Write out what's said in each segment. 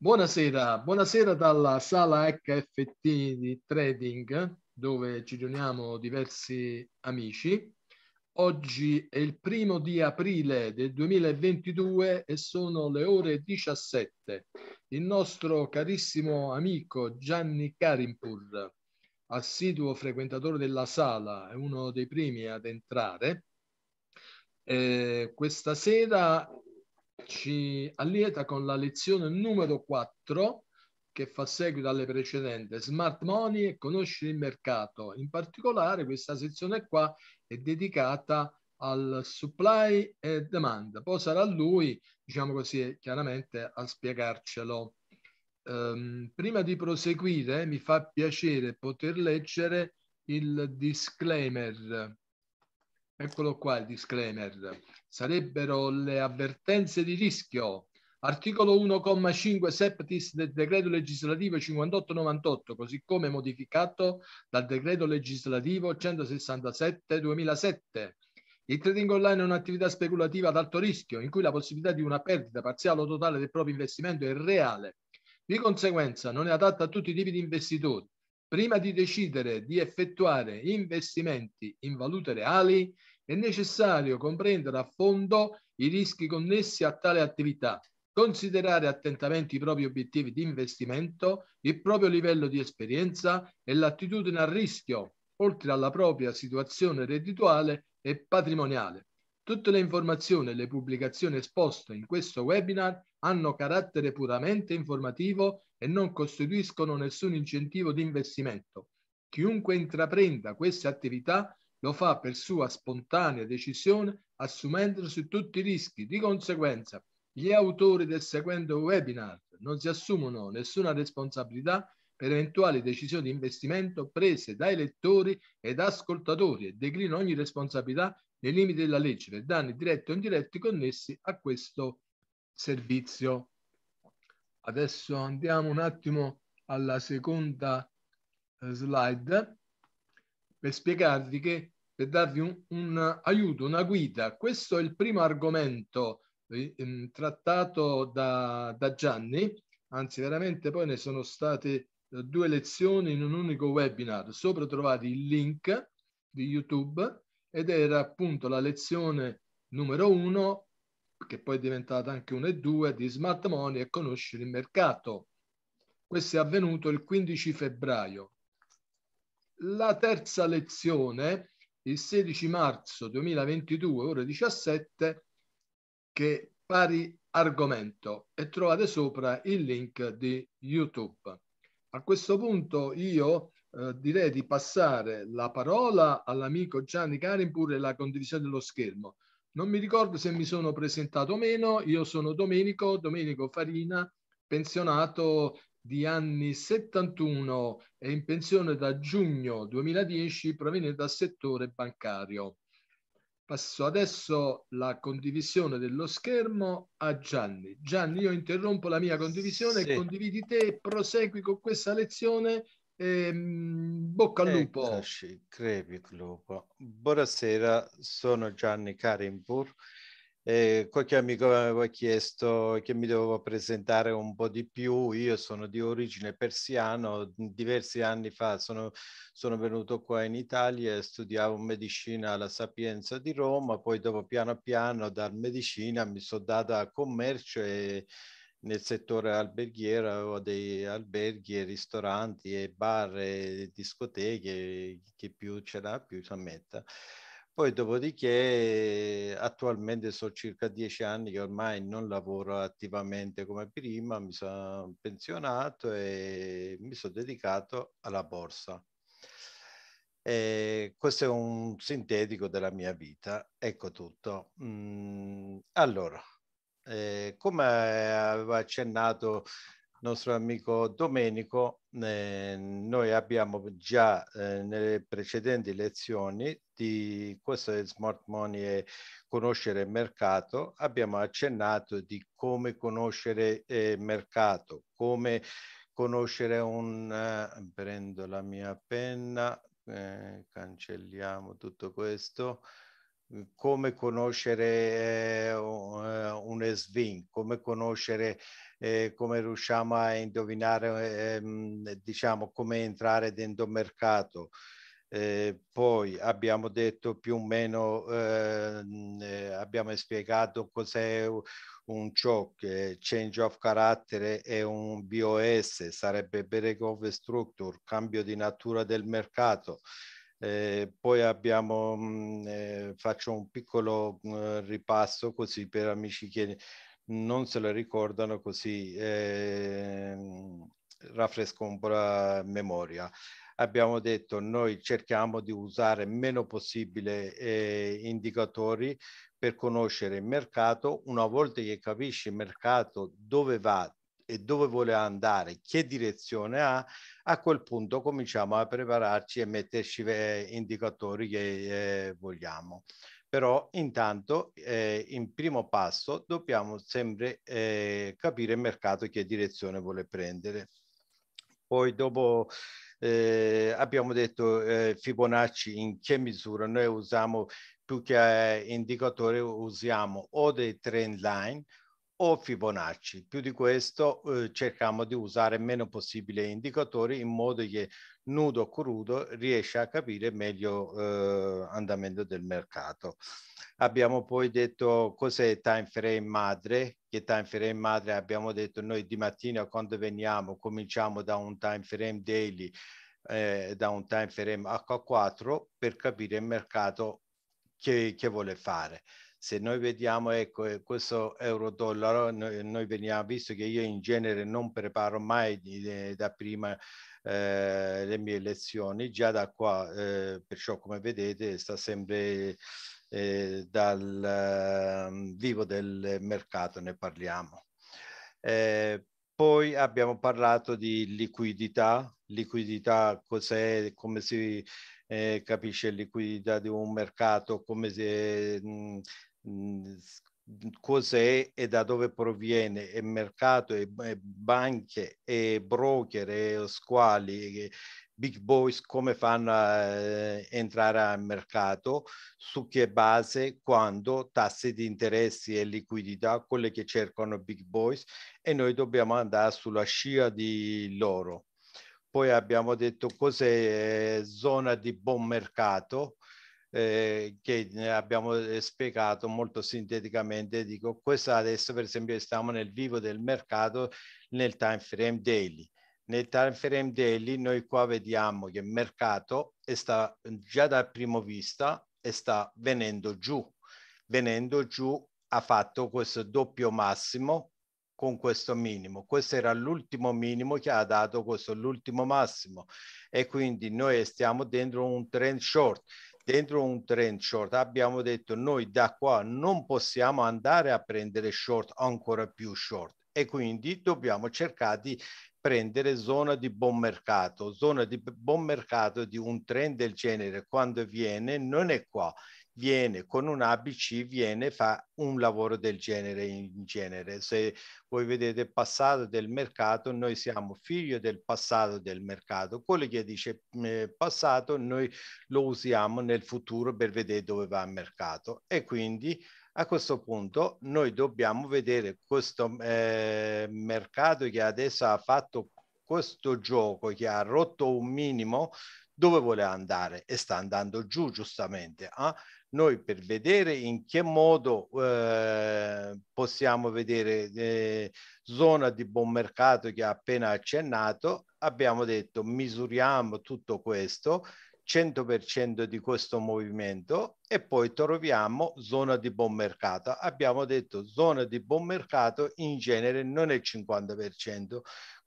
Buonasera, buonasera dalla sala HFT di Trading, dove ci riuniamo diversi amici. Oggi è il primo di aprile del 2022 e sono le ore 17. Il nostro carissimo amico Gianni Carimpur, assiduo frequentatore della sala, è uno dei primi ad entrare. Eh, questa sera ci allieta con la lezione numero 4 che fa seguito alle precedenti, Smart Money e conoscere il mercato. In particolare questa sezione qua è dedicata al supply e demand. Poi sarà lui, diciamo così, chiaramente a spiegarcelo. Um, prima di proseguire mi fa piacere poter leggere il disclaimer. Eccolo qua il disclaimer sarebbero le avvertenze di rischio. Articolo 1,5 septis del decreto legislativo 5898, così come modificato dal decreto legislativo 167-2007. Il trading online è un'attività speculativa ad alto rischio, in cui la possibilità di una perdita parziale o totale del proprio investimento è reale. Di conseguenza non è adatta a tutti i tipi di investitori. Prima di decidere di effettuare investimenti in valute reali, è necessario comprendere a fondo i rischi connessi a tale attività, considerare attentamente i propri obiettivi di investimento, il proprio livello di esperienza e l'attitudine al rischio, oltre alla propria situazione reddituale e patrimoniale. Tutte le informazioni e le pubblicazioni esposte in questo webinar hanno carattere puramente informativo e non costituiscono nessun incentivo di investimento. Chiunque intraprenda queste attività lo fa per sua spontanea decisione assumendosi tutti i rischi. Di conseguenza, gli autori del seguente webinar non si assumono nessuna responsabilità per eventuali decisioni di investimento prese dai lettori ed ascoltatori e declino ogni responsabilità nei limiti della legge per danni diretti o indiretti connessi a questo servizio. Adesso andiamo un attimo alla seconda eh, slide per spiegarvi che, per darvi un, un aiuto, una guida. Questo è il primo argomento eh, ehm, trattato da, da, Gianni, anzi veramente poi ne sono state eh, due lezioni in un unico webinar. Sopra trovate il link di YouTube ed era appunto la lezione numero uno, che poi è diventata anche 1 e due, di Smart Money e conoscere il mercato. Questo è avvenuto il 15 febbraio. La terza lezione, il 16 marzo 2022, ore 17, che pari argomento e trovate sopra il link di YouTube. A questo punto io eh, direi di passare la parola all'amico Gianni Carimpur e la condivisione dello schermo. Non mi ricordo se mi sono presentato o meno, io sono Domenico, Domenico Farina, pensionato di anni 71 e in pensione da giugno 2010 proveniente dal settore bancario. Passo adesso la condivisione dello schermo a Gianni. Gianni, io interrompo la mia condivisione, sì. condividi te, e prosegui con questa lezione. E, mm, bocca al eh, lupo. Eccoci, crepi lupo. Buonasera, sono Gianni Karimpur eh, qualche amico mi aveva chiesto che mi dovevo presentare un po' di più. Io sono di origine persiano, diversi anni fa sono, sono venuto qua in Italia e studiavo medicina alla Sapienza di Roma, poi dopo piano piano dal medicina mi sono data a commercio e nel settore alberghiero avevo dei alberghi e ristoranti e bar e discoteche, chi più ce l'ha più si ammetta. Poi dopodiché attualmente sono circa dieci anni che ormai non lavoro attivamente come prima, mi sono pensionato e mi sono dedicato alla borsa. E questo è un sintetico della mia vita, ecco tutto. Mm, allora, eh, come avevo accennato nostro amico Domenico, eh, noi abbiamo già eh, nelle precedenti lezioni di questo è Smart Money e conoscere il mercato, abbiamo accennato di come conoscere eh, il eh, mercato, come conoscere un... Eh, prendo la mia penna, eh, cancelliamo tutto questo come conoscere un, un SVIN, come conoscere eh, come riusciamo a indovinare, ehm, eh, diciamo, come entrare dentro il mercato. Eh, poi abbiamo detto più o meno, eh, eh abbiamo spiegato cos'è un CHOC, Change of Carattere e un BOS, sarebbe Break of Structure, cambio di natura del mercato. Eh, poi abbiamo, mh, eh, faccio un piccolo mh, ripasso così per amici che non se lo ricordano così eh, raffresco un po' la memoria. Abbiamo detto noi cerchiamo di usare meno possibile eh, indicatori per conoscere il mercato. Una volta che capisci il mercato dove va e dove vuole andare, che direzione ha, a quel punto cominciamo a prepararci e metterci eh, indicatori che eh, vogliamo però intanto eh, in primo passo dobbiamo sempre eh, capire il mercato che direzione vuole prendere. Poi dopo eh, abbiamo detto eh, Fibonacci in che misura noi usiamo più che indicatore usiamo o dei trend line o Fibonacci. Più di questo eh, cerchiamo di usare meno possibile indicatori in modo che nudo o crudo riesce a capire meglio eh, andamento del mercato. Abbiamo poi detto cos'è time frame madre, che time frame madre abbiamo detto noi di mattina quando veniamo cominciamo da un time frame daily, eh, da un time frame H4 per capire il mercato che, che vuole fare se noi vediamo ecco, eh, questo euro dollaro noi, noi, veniamo visto che io in genere non preparo mai di, eh, da prima eh, le mie lezioni già da qua, eh, perciò come vedete sta sempre eh, dal ehm, vivo del mercato, ne parliamo. Eh, poi abbiamo parlato di liquidità, liquidità cos'è, come si eh, capisce liquidità di un mercato, come si, mh, mm, mh, mm, cos'è e da dove proviene, e mercato, e, e banche, e broker, e squali, e big boys come fanno a eh, entrare al mercato, su che base, quando, tassi di interessi e liquidità, quelle che cercano big boys e noi dobbiamo andare sulla scia di loro. Poi abbiamo detto cos'è eh, zona di buon mercato, eh, che abbiamo eh, spiegato molto sinteticamente. Dico, questo adesso per esempio stiamo nel vivo del mercato nel time frame daily. Nel time frame daily noi qua vediamo che il mercato sta già dal primo vista e sta venendo giù. Venendo giù ha fatto questo doppio massimo con questo minimo. Questo era l'ultimo minimo che ha dato questo l'ultimo massimo e quindi noi stiamo dentro un trend short dentro un trend short abbiamo detto noi da qua non possiamo andare a prendere short ancora più short e quindi dobbiamo cercare di prendere zona di buon mercato. Zona di buon mercato di un trend del genere quando viene non è qua, viene con un ABC, viene e fa un lavoro del genere in genere. Se voi vedete il passato del mercato, noi siamo figli del passato del mercato. Quello che dice eh, passato, noi lo usiamo nel futuro per vedere dove va il mercato. E quindi a questo punto noi dobbiamo vedere questo eh, mercato che adesso ha fatto questo gioco, che ha rotto un minimo, dove vuole andare e sta andando giù giustamente. Eh? noi per vedere in che modo eh, possiamo vedere eh, zona di buon mercato che ha appena accennato, abbiamo detto misuriamo tutto questo, 100% di questo movimento e poi troviamo zona di buon mercato. Abbiamo detto zona di buon mercato in genere non è il 50%,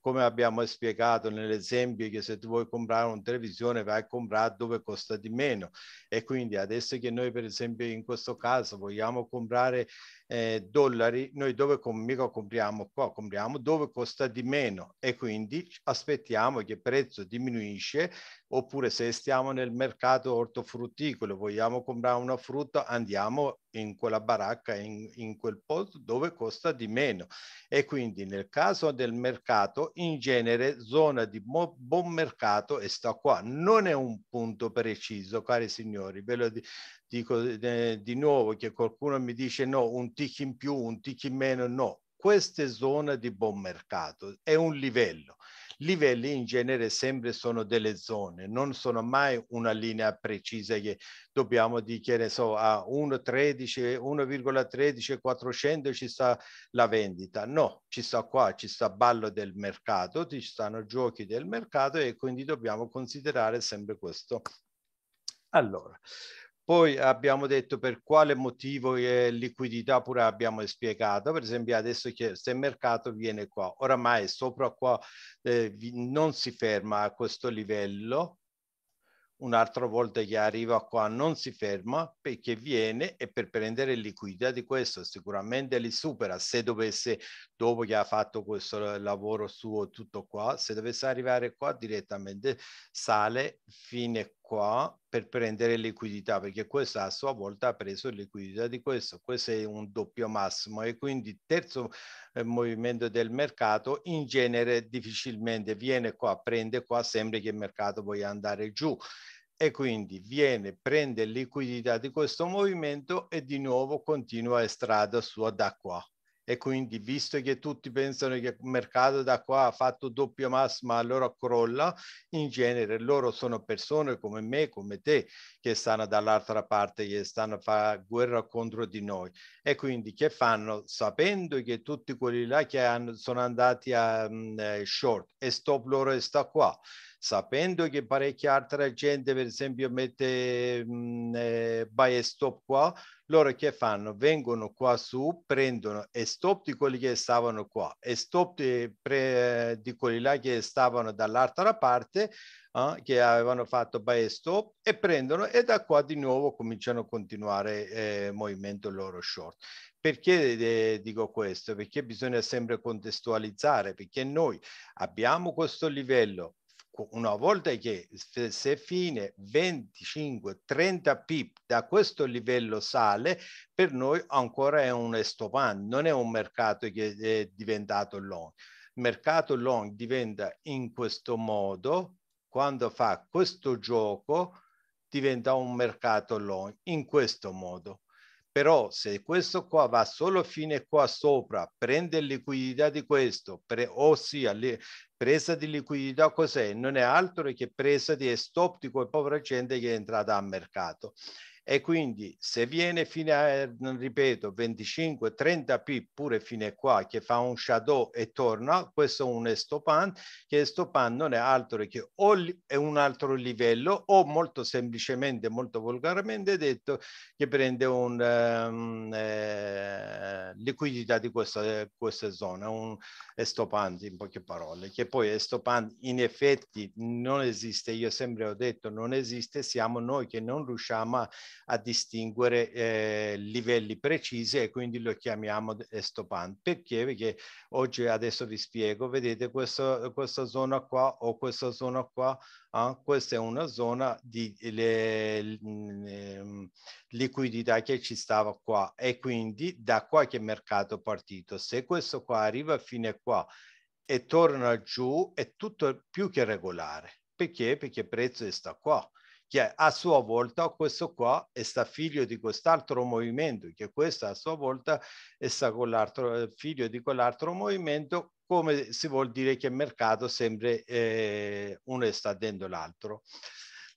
come abbiamo spiegato nell'esempio che se tu vuoi comprare una televisione vai a comprare dove costa di meno e quindi adesso che noi per esempio in questo caso vogliamo comprare eh, dollari, noi dove com- mica compriamo qua, compriamo dove costa di meno e quindi aspettiamo che il prezzo diminuisce oppure se stiamo nel mercato ortofrutticolo, vogliamo comprare una frutta, andiamo in quella baracca, in, in, quel posto dove costa di meno. E quindi nel caso del mercato, in genere zona di mo- buon mercato e sta qua. Non è un punto preciso, cari signori, ve lo dico dico eh, di nuovo che qualcuno mi dice no, un tic in più, un tic in meno, no. Queste è zona di buon mercato, è un livello. Livelli in genere sempre sono delle zone, non sono mai una linea precisa che dobbiamo dire so a 1,13, 1,13, 400 ci sta la vendita. No, ci sta qua, ci sta ballo del mercato, ci stanno giochi del mercato e quindi dobbiamo considerare sempre questo. Allora, poi abbiamo detto per quale motivo è liquidità pure abbiamo spiegato, per esempio adesso che se il mercato viene qua, oramai sopra qua eh, non si ferma a questo livello, un'altra volta che arriva qua non si ferma perché viene e per prendere liquidità di questo sicuramente li supera se dovesse dopo che ha fatto questo lavoro suo tutto qua se dovesse arrivare qua direttamente sale fine qua qua per prendere liquidità, perché questa a sua volta ha preso liquidità di questo. Questo è un doppio massimo e quindi terzo eh, movimento del mercato in genere difficilmente viene qua, prende qua, sembra che il mercato voglia andare giù e quindi viene, prende liquidità di questo movimento e di nuovo continua a strada sua da qua e quindi visto che tutti pensano che il mercato da qua ha fatto doppio massimo allora crolla, in genere loro sono persone come me, come te, che stanno dall'altra parte, che stanno a fare guerra contro di noi e quindi che fanno sapendo che tutti quelli là che hanno, sono andati a mh, mm, eh, short e stop loro sta qua sapendo che parecchia altra gente per esempio mette mh, mm, eh, buy e stop qua loro che fanno? Vengono qua su, prendono e stop di quelli che stavano qua e stop di, pre, di quelli là che stavano dall'altra parte, eh, che avevano fatto buy stop e prendono e da qua di nuovo cominciano a continuare eh, movimento loro short. Perché eh, dico questo? Perché bisogna sempre contestualizzare, perché noi abbiamo questo livello una volta che se fine 25-30 pip da questo livello sale, per noi ancora è un estopante, non è un mercato che è diventato long. Il mercato long diventa in questo modo, quando fa questo gioco, diventa un mercato long, in questo modo. Però se questo qua va solo fine qua sopra, prende liquidità di questo, pre, ossia li, presa di liquidità cos'è? Non è altro che presa di stop di quel povero gente che è entrata a mercato e quindi se viene fino a, eh, ripeto, 25-30 p pure fine a qua, che fa un shadow e torna, questo è un estopan che estopant non è altro che o è un altro livello o molto semplicemente, molto volgarmente detto, che prende un um, eh, liquidità di questa, questa zona, un estopan in poche parole, che poi estopant in effetti non esiste, io sempre ho detto non esiste, siamo noi che non riusciamo a a distinguere eh, livelli precisi e quindi lo chiamiamo estopante. Eh, Perché? Perché oggi adesso vi spiego, vedete questo, questa zona qua o questa zona qua, eh? questa è una zona di le, le, mm, ehm, liquidità che ci stava qua e quindi da qualche mercato partito. Se questo qua arriva fino a qua e torna giù è tutto più che regolare. Perché? Perché il prezzo sta qua che a sua volta questo qua è sta figlio di quest'altro movimento, che questo a sua volta è sta eh, figlio di quell'altro movimento, come si vuol dire che il mercato sempre eh, uno sta dentro l'altro.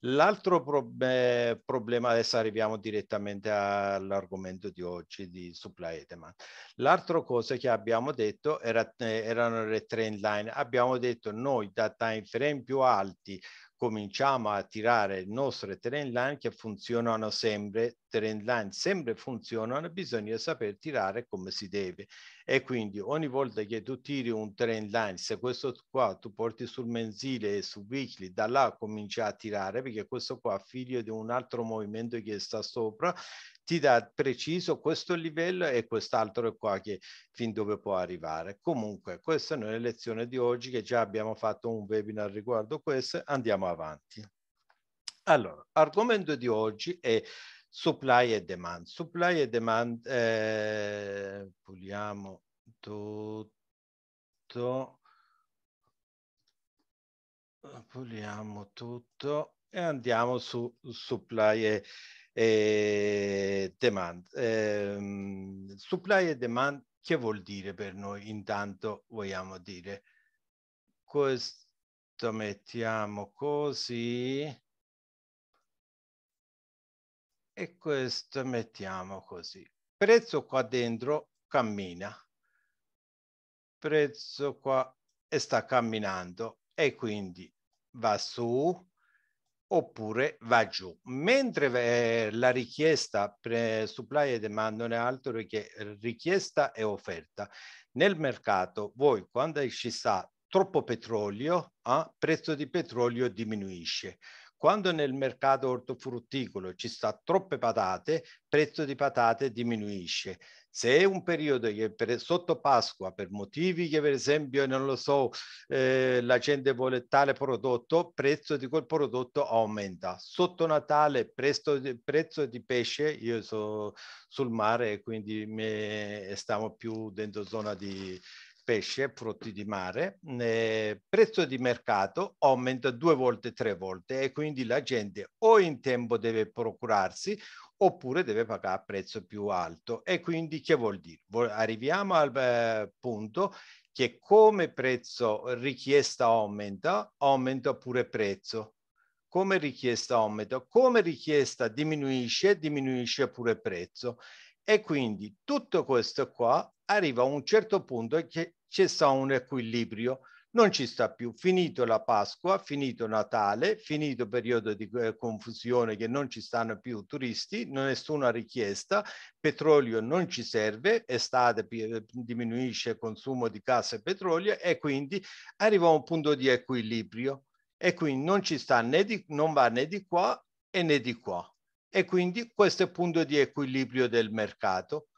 L'altro prob problema, adesso arriviamo direttamente all'argomento di oggi di supply e demand. L'altra cosa che abbiamo detto era, eh, erano le trend line. Abbiamo detto noi da time frame più alti cominciamo a tirare le nostre trend line che funzionano sempre, trend line sempre funzionano, bisogna saper tirare come si deve. E quindi ogni volta che tu tiri un trend line, se questo qua tu porti sul mensile e su weekly, da là comincia a tirare, perché questo qua è figlio di un altro movimento che sta sopra, ti dà preciso questo livello e quest'altro qua che fin dove può arrivare. Comunque, questa non è la lezione di oggi che già abbiamo fatto un webinar riguardo questo, andiamo avanti. Allora, argomento di oggi è supply e demand. Supply e demand, eh, puliamo tutto, puliamo tutto e andiamo su supply e demand eh, demand. Eh, supply e demand, che vuol dire per noi? Intanto vogliamo dire questo mettiamo così e questo mettiamo così. Prezzo qua dentro cammina, prezzo qua e sta camminando e quindi va su oppure va giù. Mentre eh, la richiesta pre, supply e demand non è altro che richiesta e offerta. Nel mercato voi quando ci sta troppo petrolio, il eh, ah, prezzo di petrolio diminuisce. Quando nel mercato ortofrutticolo ci sta troppe patate, il prezzo di patate diminuisce. Se è un periodo che per, sotto Pasqua, per motivi che per esempio, non lo so, eh, la gente vuole tale prodotto, il prezzo di quel prodotto aumenta. Sotto Natale, prezzo prezzo di pesce, io sono sul mare e quindi me, stiamo più dentro zona di, pesce, frutti di mare, eh, prezzo di mercato aumenta due volte, tre volte e quindi la gente o in tempo deve procurarsi oppure deve pagare a prezzo più alto. E quindi che vuol dire? Arriviamo al eh, punto che come prezzo richiesta aumenta, aumenta pure prezzo. Come richiesta aumenta, come richiesta diminuisce, diminuisce pure prezzo. E quindi tutto questo qua arriva a un certo punto che c'è sta un equilibrio, non ci sta più, finito la Pasqua, finito Natale, finito periodo di eh, confusione che non ci stanno più turisti, nessuna richiesta, petrolio non ci serve, estate eh, diminuisce il consumo di gas e petrolio e quindi arriva a un punto di equilibrio e quindi non ci sta né di, non va né di qua e né di qua e quindi questo è il punto di equilibrio del mercato.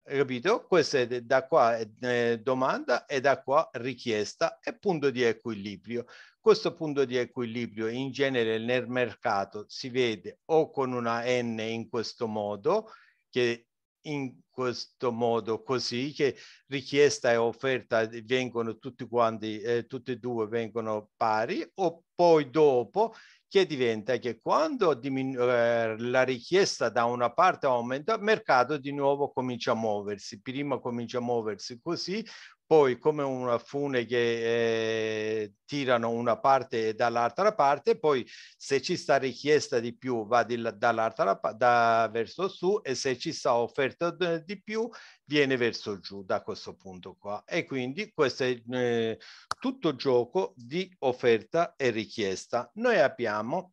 Capito? Questa è da qua eh, domanda e da qua richiesta e punto di equilibrio. Questo punto di equilibrio in genere nel mercato si vede o con una N in questo modo, che in questo modo così che richiesta e offerta vengono tutti quanti eh, tutti e due vengono pari o poi dopo che diventa che quando diminu- eh, la richiesta da una parte aumenta, il mercato di nuovo comincia a muoversi, prima comincia a muoversi così, poi come una fune che eh, tirano una parte dall'altra parte, poi se ci sta richiesta di più va di, dall'altra da, verso su e se ci sta offerta di più viene verso giù da questo punto qua. E quindi questo è eh, tutto gioco di offerta e richiesta. Noi abbiamo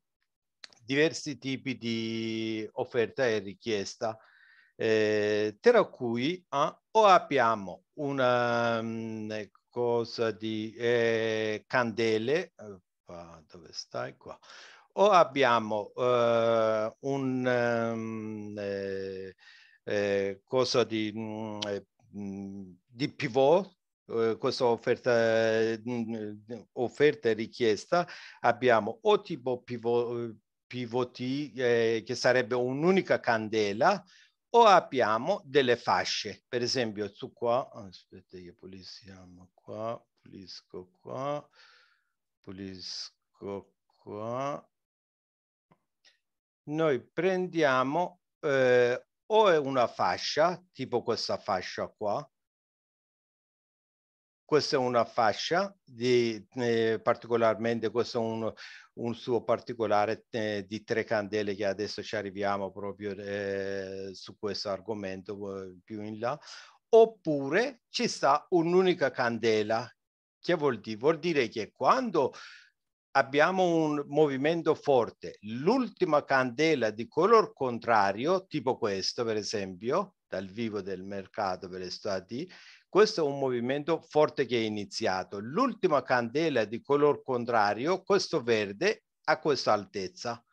diversi tipi di offerta e richiesta eh, tra cui eh, o abbiamo una mm, eh, cosa di eh, candele, eh, dove stai qua, o abbiamo eh, un um, cosa di, mh, mm, di pivot, questa offerta, offerta richiesta, abbiamo o tipo pivot, pivoti, eh, che sarebbe un'unica candela, o abbiamo delle fasce, per esempio su qua, ah, aspetta che pulissiamo qua, pulisco qua, pulisco qua, noi prendiamo eh, o una fascia, tipo questa fascia qua, questa è una fascia di, eh, particolarmente questo è un, un suo particolare eh, di tre candele che adesso ci arriviamo proprio eh, su questo argomento eh, più in là oppure ci sta un'unica candela che vuol dire? vuol dire che quando abbiamo un movimento forte l'ultima candela di color contrario tipo questo per esempio dal vivo del mercato per gli Stati, questo è un movimento forte che è iniziato. L'ultima candela di color contrario, questo verde, a questa altezza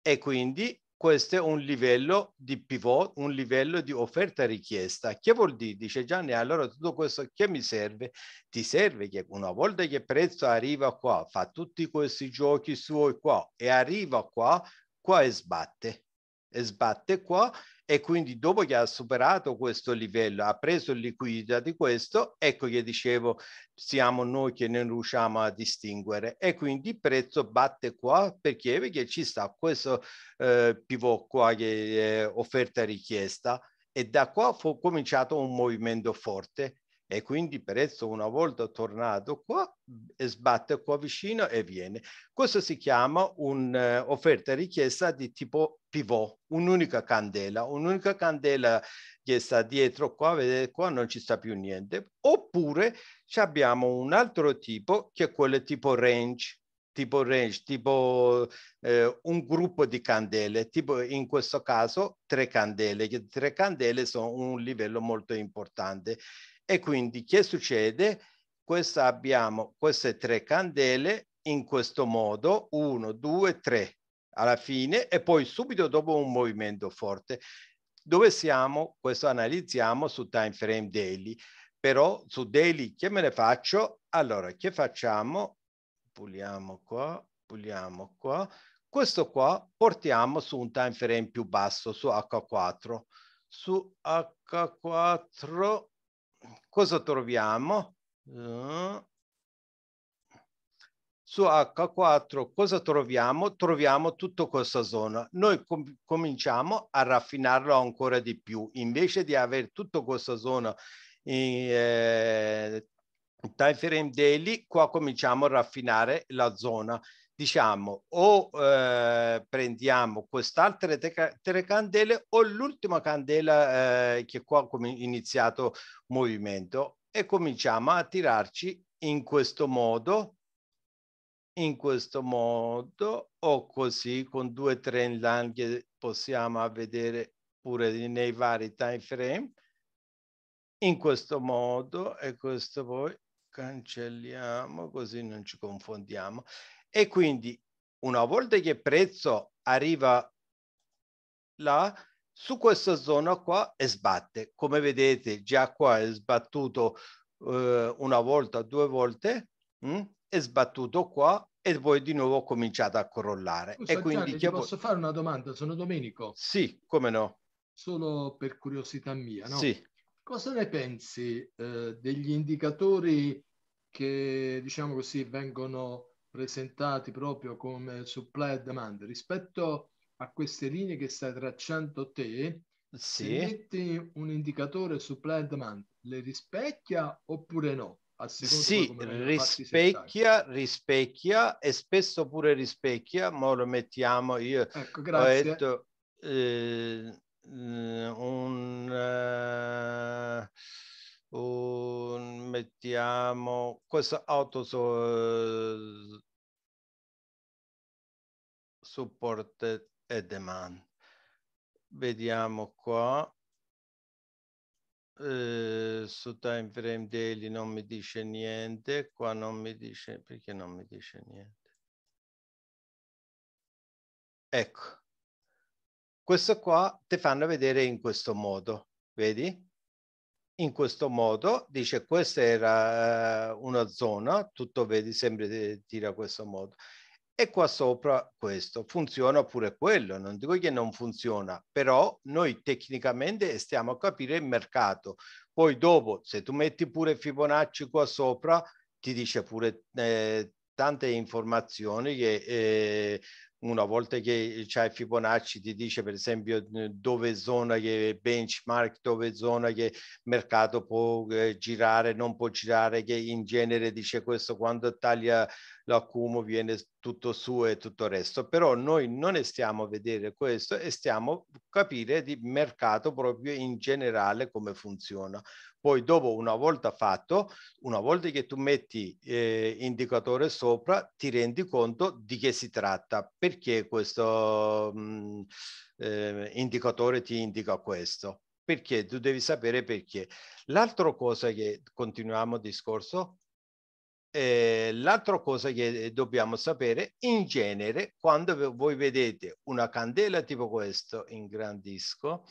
e quindi questo è un livello di pivot, un livello di offerta richiesta. Che vuol dire? Dice Gianni, allora tutto questo che mi serve? Ti serve che una volta che il prezzo arriva qua, fa tutti questi giochi suoi qua e arriva qua, qua e sbatte e sbatte qua e quindi dopo che ha superato questo livello, ha preso liquidità di questo, ecco che dicevo siamo noi che non riusciamo a distinguere e quindi il prezzo batte qua perché? Perché ci sta questo eh, pivot qua che è offerta richiesta e da qua fu cominciato un movimento forte e quindi Perezzo una volta tornato qua mhmm, sbatte qua vicino e viene. Questo si chiama un'offerta eh, richiesta di tipo pivot, un'unica candela, un'unica candela che sta dietro qua, vedete qua non ci sta più niente, oppure abbiamo un altro tipo che è quello tipo range, tipo range, tipo eh, un gruppo di candele, tipo in questo caso tre candele, che tre candele sono un livello molto importante. E quindi che succede? Questa abbiamo queste tre candele in questo modo, 1, 2, 3 alla fine e poi subito dopo un movimento forte. Dove siamo? Questo analizziamo su time frame daily, però su daily che me ne faccio? Allora, che facciamo? Puliamo qua, puliamo qua. Questo qua portiamo su un time frame più basso, su H4. Su H4 cosa troviamo? Eh, su H4 cosa troviamo? Troviamo tutta questa zona. Noi com cominciamo a raffinarla ancora di più. Invece di avere tutta questa zona in eh, time frame daily, qua cominciamo a raffinare la zona diciamo o eh, prendiamo quest'altra tre candele o l'ultima candela eh, che qua ha iniziato movimento e cominciamo a tirarci in questo modo in questo modo o così con due trend line che possiamo vedere pure nei vari time frame in questo modo e questo poi cancelliamo così non ci confondiamo. E quindi una volta che il prezzo arriva là, su questa zona qua e sbatte. Come vedete già qua è sbattuto eh, una volta, due volte, mh? Mm, è sbattuto qua e poi di nuovo cominciate a crollare. Scusa, e quindi Gianni, che... posso fare una domanda? Sono Domenico. Sì, come no. Solo per curiosità mia, no? Sì. Cosa ne pensi eh, degli indicatori che diciamo così vengono presentati proprio come supply e domanda rispetto a queste linee che stai tracciando te sì. metti un indicatore supply e domanda le rispecchia oppure no sì, rispecchia, rispecchia e spesso pure rispecchia, ma lo mettiamo io. Ecco, grazie. Ho detto, eh, mm, un, eh, un, mettiamo questo auto eh, su, uh, e demand. Vediamo qua. Eh, su time frame daily non mi dice niente qua non mi dice perché non mi dice niente ecco questo qua ti fanno vedere in questo modo vedi in questo modo, dice questa era eh, una zona, tutto vedi, sempre tira questo modo. E qua sopra questo, funziona pure quello, non dico che non funziona, però noi tecnicamente stiamo a capire il mercato. Poi dopo, se tu metti pure Fibonacci qua sopra, ti dice pure eh, tante informazioni che eh, una volta che c'è Fibonacci ti dice per esempio dove zona che benchmark, dove zona che mercato può eh, girare, non può girare, che in genere dice questo quando taglia l'accumo viene tutto su e tutto il resto, però noi non stiamo a vedere questo e stiamo a capire di mercato proprio in generale come funziona. Poi dopo una volta fatto, una volta che tu metti eh, indicatore sopra, ti rendi conto di che si tratta, perché questo mh, mm, eh, indicatore ti indica questo. Perché tu devi sapere perché. L'altra cosa che continuiamo il discorso eh, l'altra cosa che eh, dobbiamo sapere, in genere, quando voi vedete una candela tipo questo, ingrandisco,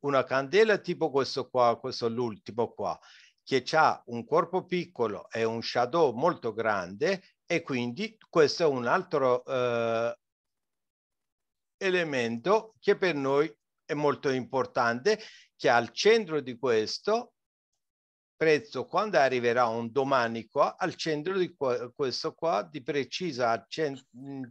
una candela tipo questo qua, questo l'ultimo qua, che ha un corpo piccolo e un shadow molto grande, e quindi questo è un altro eh, elemento che per noi è molto importante, che al centro di questo prezzo quando arriverà un domani qua al centro di qua, questo qua di precisa al 100%, mm,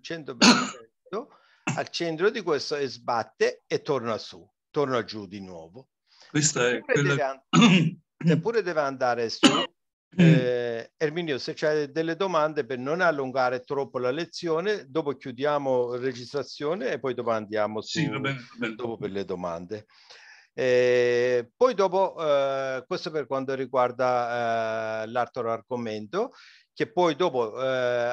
al centro di questo e sbatte e torna su, torna giù di nuovo. Questa è eppure, quella... deve, and- eppure deve andare su eh, Erminio, se c'è delle domande per non allungare troppo la lezione, dopo chiudiamo registrazione e poi dopo andiamo su, sì, va bene, va bene. dopo per le domande. Eh, poi dopo, eh, questo per quanto riguarda eh, l'altro argomento, che poi dopo eh,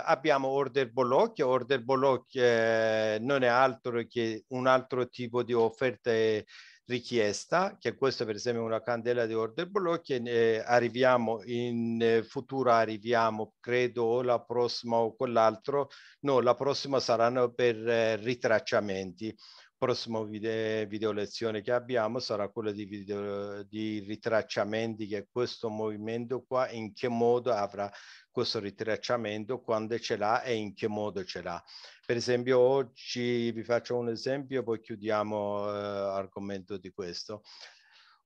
abbiamo Order Block, Order Bologna eh, non è altro che un altro tipo di offerta e richiesta, che questa per esempio è una candela di Order Bologna, eh, arriviamo in eh, futuro, arriviamo credo o la prossima o quell'altro, no, la prossima saranno per eh, ritracciamenti prossimo video, video lezione che abbiamo sarà quello di, video, di ritracciamenti che questo movimento qua in che modo avrà questo ritracciamento, quando ce l'ha e in che modo ce l'ha. Per esempio oggi vi faccio un esempio, poi chiudiamo eh, argomento di questo.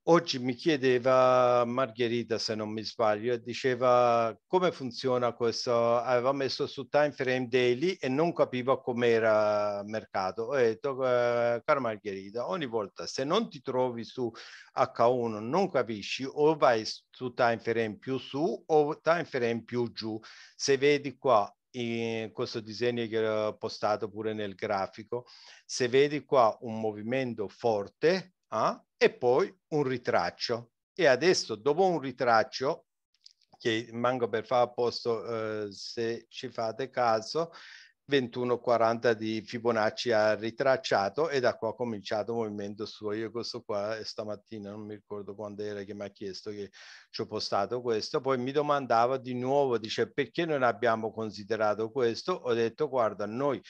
Oggi mi chiedeva Margherita, se non mi sbaglio, diceva come funziona questo, aveva messo su time frame daily e non capiva com'era il mercato. Ho detto, eh, cara Margherita, ogni volta se non ti trovi su H1 non capisci o vai su time frame più su o time frame più giù. Se vedi qua in questo disegno che ho postato pure nel grafico, se vedi qua un movimento forte, eh? e poi un ritraccio. E adesso dopo un ritraccio, che manco per fare apposto eh, se ci fate caso, 21.40 di Fibonacci ha ritracciato e da qua ha cominciato il movimento suo. Io questo qua eh, stamattina non mi ricordo quando era che mi ha chiesto che ci ho postato questo, poi mi domandava di nuovo, dice perché non abbiamo considerato questo? Ho detto guarda, noi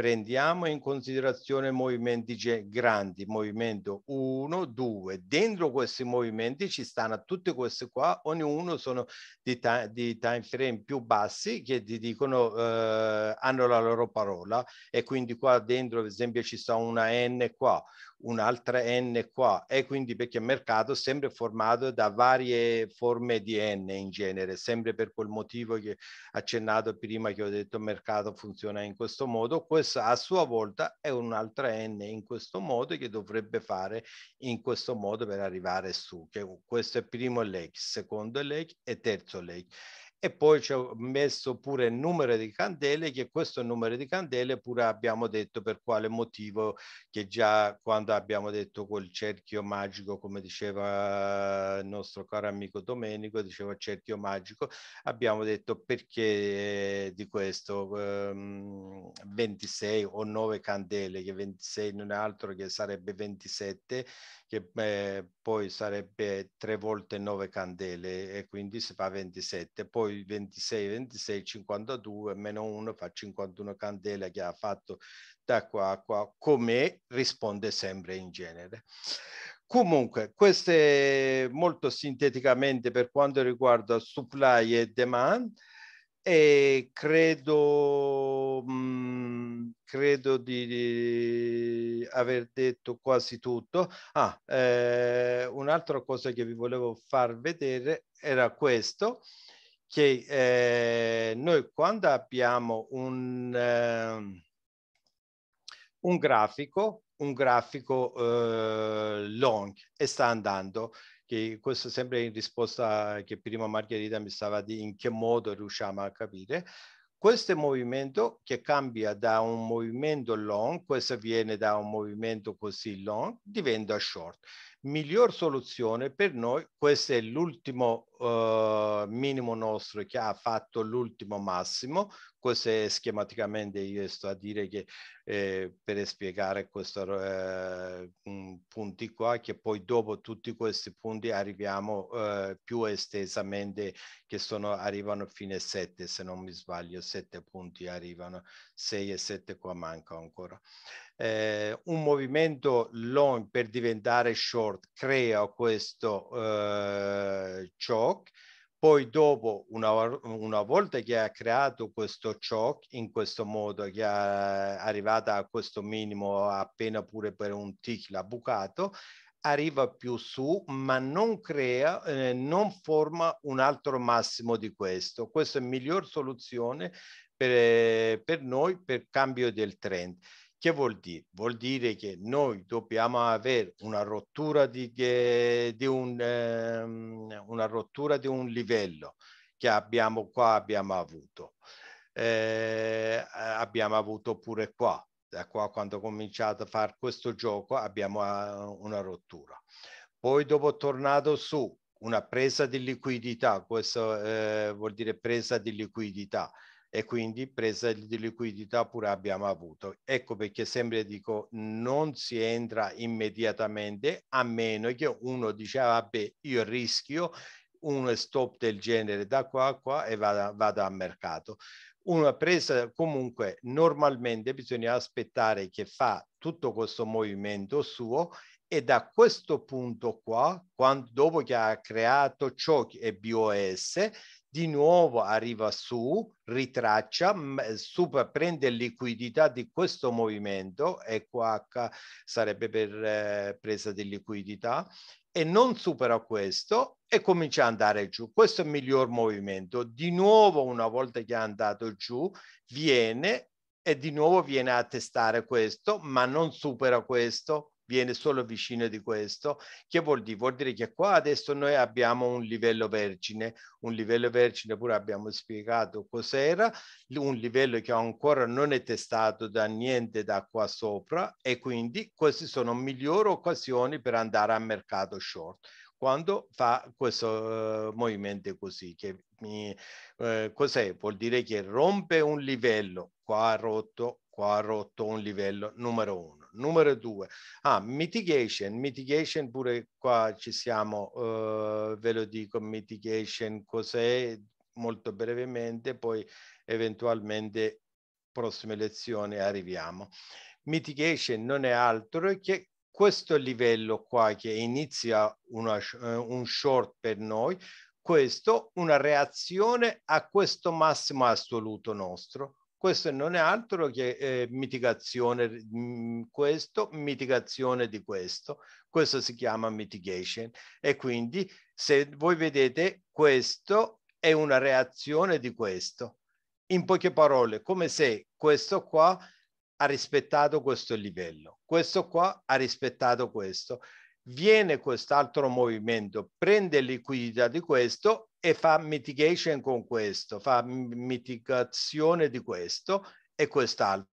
prendiamo in considerazione movimenti grandi, movimento 1, 2, dentro questi movimenti ci stanno tutti questi qua, ognuno sono di, di time frame più bassi che ti dicono, eh, hanno la loro parola e quindi qua dentro ad esempio ci sta una N qua, un'altra N qua e quindi perché il mercato è sempre formato da varie forme di N in genere, sempre per quel motivo che accennato prima che ho detto il mercato funziona in questo modo, questa a sua volta è un'altra N in questo modo che dovrebbe fare in questo modo per arrivare su, che questo è primo leg, secondo leg e terzo leg e poi ci ho messo pure il numero di candele, che questo numero di candele pure abbiamo detto per quale motivo, che già quando abbiamo detto quel cerchio magico, come diceva il nostro caro amico Domenico, diceva cerchio magico, abbiamo detto perché di questo ehm, 26 o 9 candele, che 26 non è altro che sarebbe 27, che eh, poi sarebbe 3 volte 9 candele e quindi si fa 27. Poi poi 26, 26, 52, meno 1 fa 51 candele che ha fatto da qua a qua, come risponde sempre in genere. Comunque, questo è molto sinteticamente per quanto riguarda supply e demand e credo, mh, mm, credo di, di, aver detto quasi tutto. Ah, eh, un'altra cosa che vi volevo far vedere era questo che eh, noi quando abbiamo un, eh, un grafico, un grafico eh, long e sta andando, che questo sempre in risposta che prima Margherita mi stava di in che modo riusciamo a capire, questo movimento che cambia da un movimento long, questo viene da un movimento così long, diventa short miglior soluzione per noi, questo è l'ultimo eh, minimo nostro che ha fatto l'ultimo massimo, questo è schematicamente io sto a dire che eh, per spiegare questi eh, mm, punti qua, che poi dopo tutti questi punti arriviamo eh, più estesamente, che sono, arrivano fino a se non mi sbaglio, sette punti arrivano, sei e sette qua manca ancora. Eh, un movimento long per diventare short crea questo eh, choke poi dopo, una, una, volta che ha creato questo shock in questo modo, che è arrivata a questo minimo appena pure per un tick l'ha bucato, arriva più su, ma non crea, eh, non forma un altro massimo di questo. Questa è la miglior soluzione per, per noi per cambio del trend. Che vuol dire? Vuol dire che noi dobbiamo avere una rottura di, di un, ehm, una rottura di un livello che abbiamo qua, abbiamo avuto. Eh, abbiamo avuto pure qua, da qua quando ho cominciato a fare questo gioco abbiamo ah, una rottura. Poi dopo tornato su una presa di liquidità, questo eh, vuol dire presa di liquidità, e quindi presa di liquidità pure abbiamo avuto. Ecco perché sempre dico non si entra immediatamente a meno che uno dice ah, vabbè io rischio uno stop del genere da qua a qua e vada, vada a mercato. Una presa comunque normalmente bisogna aspettare che fa tutto questo movimento suo e da questo punto qua, quando, dopo che ha creato ciò che è BOS, di nuovo arriva su, ritraccia, eh, super, prende liquidità di questo movimento, ecco H sarebbe per eh, presa di liquidità, e non supera questo e comincia ad andare giù. Questo è il miglior movimento. Di nuovo, una volta che è andato giù, viene e di nuovo viene a testare questo, ma non supera questo viene solo vicino di questo, che vuol dire? Vuol dire che qua adesso noi abbiamo un livello vergine, un livello vergine pure abbiamo spiegato cos'era, un livello che ancora non è testato da niente da qua sopra e quindi queste sono migliori occasioni per andare al mercato short quando fa questo uh, movimento così, che mi, uh, cos'è? Vuol dire che rompe un livello, qua ha rotto qua ha rotto un livello numero uno. Numero due, ah, mitigation, mitigation pure qua ci siamo, uh, ve lo dico, mitigation cos'è molto brevemente, poi eventualmente prossime lezioni arriviamo. Mitigation non è altro che questo livello qua che inizia una, eh, un short per noi, questo una reazione a questo massimo assoluto nostro, questo non è altro che eh, mitigazione mh, mhmm, questo, mitigazione di questo. Questo si chiama mitigation. E quindi se voi vedete questo è una reazione di questo. In poche parole, come se questo qua ha rispettato questo livello, questo qua ha rispettato questo viene quest'altro movimento, prende liquidità di questo e fa mitigation con questo, fa mitigazione di questo e quest'altro.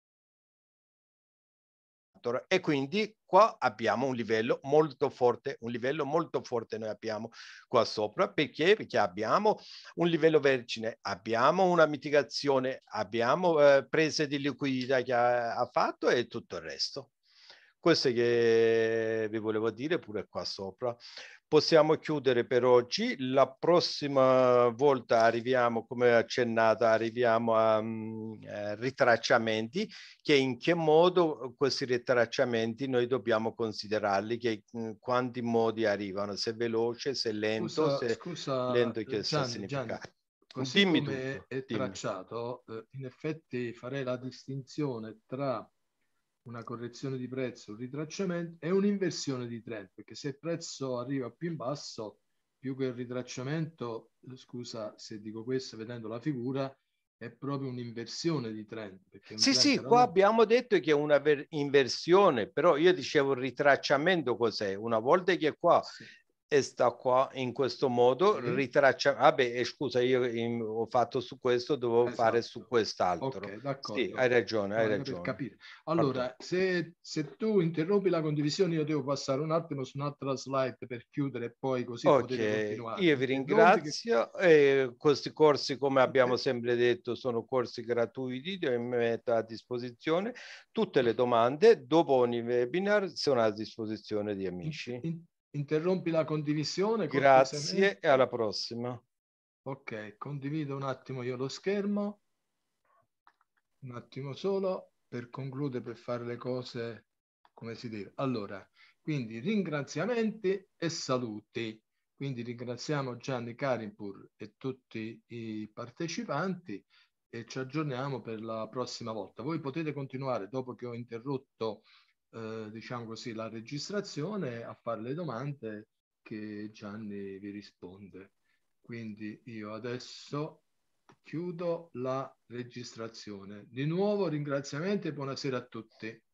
E quindi qua abbiamo un livello molto forte, un livello molto forte noi abbiamo qua sopra, perché? Perché abbiamo un livello vergine, abbiamo una mitigazione, abbiamo eh, prese di liquidità che ha, ha fatto e tutto il resto. Questo che vi volevo dire pure qua sopra. Possiamo chiudere per oggi. La prossima volta arriviamo, come accennata, arriviamo a, a mm, eh, ritracciamenti, che in che modo questi ritracciamenti noi dobbiamo considerarli, che in mm, quanti modi arrivano, se veloce, se lento, scusa, se scusa, lento che Gianni, sia significato. Così Dimmi come tutto. è Dimmi. tracciato, eh, in effetti farei la distinzione tra una correzione di prezzo, un ritracciamento e un'inversione di trend, perché se il prezzo arriva più in basso, più che il ritracciamento, scusa se dico questo vedendo la figura, è proprio un'inversione di trend. Un sì, trend sì, qua non... abbiamo detto che è una ver- inversione, però io dicevo il ritracciamento cos'è? Una volta che è qua sì e sta qua in questo modo mm-hmm. ritraccia ah beh eh, scusa io in, ho fatto su questo dovevo esatto. fare su esatto. quest'altro okay, sì, hai ragione hai ragione capire. allora se, se, tu interrompi la condivisione io devo passare un attimo su un'altra slide per chiudere e poi così okay. io vi ringrazio che... questi corsi come abbiamo okay. sempre detto sono corsi gratuiti che metto a disposizione tutte le domande dopo ogni webinar sono a disposizione di amici in, in Interrompi la condivisione. Grazie e alla prossima. Ok, condivido un attimo io lo schermo. Un attimo solo per concludere, per fare le cose come si deve. Allora, quindi ringraziamenti e saluti. Quindi ringraziamo Gianni Carimpur e tutti i partecipanti e ci aggiorniamo per la prossima volta. Voi potete continuare dopo che ho interrotto eh, diciamo così, la registrazione a fare le domande che Gianni vi risponde. Quindi io adesso chiudo la registrazione. Di nuovo ringraziamenti e buonasera a tutti.